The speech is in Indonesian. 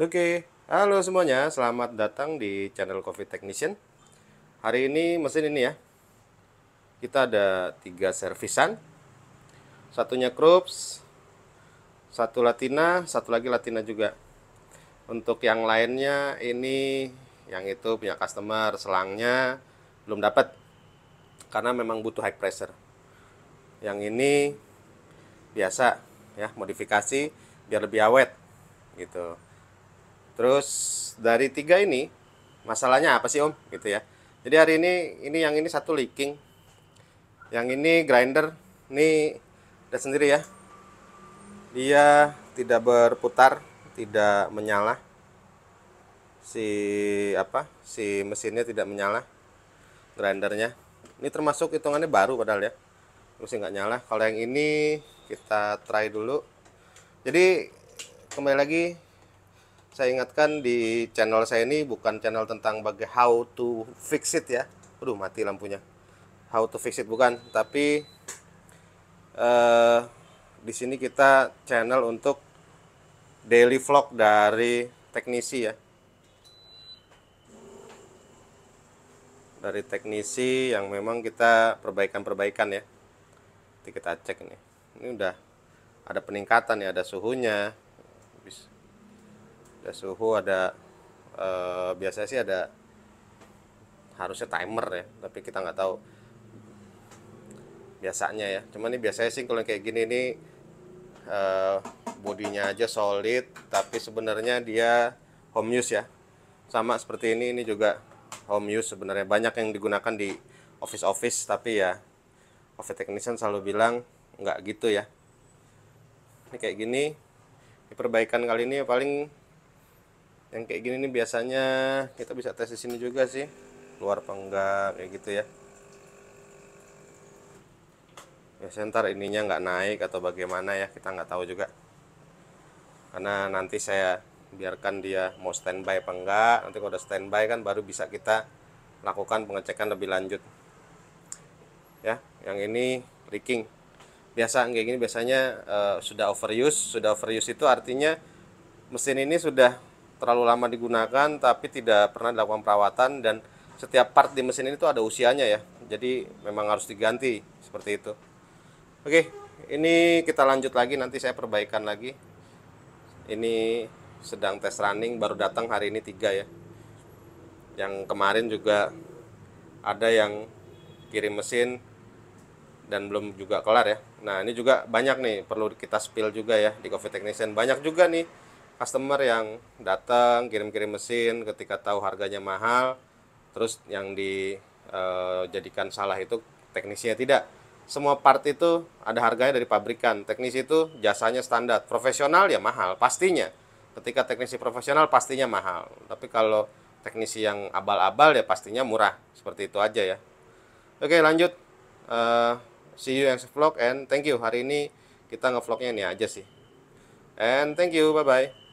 Oke, halo semuanya, selamat datang di channel Coffee Technician. Hari ini mesin ini ya, kita ada tiga servisan, satunya Krups, satu Latina, satu lagi Latina juga. Untuk yang lainnya ini, yang itu punya customer, selangnya belum dapat karena memang butuh high pressure. Yang ini biasa ya modifikasi biar lebih awet gitu. Terus dari tiga ini masalahnya apa sih Om? Gitu ya. Jadi hari ini ini yang ini satu leaking, yang ini grinder, ini ada sendiri ya. Dia tidak berputar, tidak menyala. Si apa? Si mesinnya tidak menyala, grindernya. Ini termasuk hitungannya baru padahal ya. Terus nggak nyala. Kalau yang ini kita try dulu. Jadi kembali lagi saya ingatkan di channel saya ini bukan channel tentang bagai how to fix it ya. Aduh mati lampunya. How to fix it bukan, tapi eh, di sini kita channel untuk daily vlog dari teknisi ya. Dari teknisi yang memang kita perbaikan-perbaikan ya. Nanti kita cek ini, Ini udah ada peningkatan ya, ada suhunya ada suhu ada e, biasanya sih ada harusnya timer ya tapi kita nggak tahu biasanya ya cuman ini biasanya sih kalau kayak gini ini e, eh, bodinya aja solid tapi sebenarnya dia home use ya sama seperti ini ini juga home use sebenarnya banyak yang digunakan di office office tapi ya office technician selalu bilang nggak gitu ya ini kayak gini perbaikan kali ini ya, paling yang kayak gini nih biasanya kita bisa tes di sini juga sih luar apa kayak gitu ya ya ntar ininya nggak naik atau bagaimana ya kita nggak tahu juga karena nanti saya biarkan dia mau standby apa enggak nanti kalau udah standby kan baru bisa kita lakukan pengecekan lebih lanjut ya yang ini leaking biasa kayak gini biasanya uh, sudah overuse sudah overuse itu artinya mesin ini sudah terlalu lama digunakan tapi tidak pernah dilakukan perawatan dan setiap part di mesin ini tuh ada usianya ya jadi memang harus diganti seperti itu oke ini kita lanjut lagi nanti saya perbaikan lagi ini sedang tes running baru datang hari ini tiga ya yang kemarin juga ada yang kirim mesin dan belum juga kelar ya nah ini juga banyak nih perlu kita spill juga ya di coffee technician banyak juga nih customer yang datang kirim-kirim mesin ketika tahu harganya mahal terus yang dijadikan eh, e, salah itu teknisnya tidak semua part itu ada harganya dari pabrikan Teknis itu jasanya standar profesional ya mahal pastinya ketika teknisi profesional pastinya mahal tapi kalau teknisi yang abal-abal ya pastinya murah seperti itu aja ya oke lanjut e, see you next vlog and thank you hari ini kita ngevlognya ini aja sih and thank you bye bye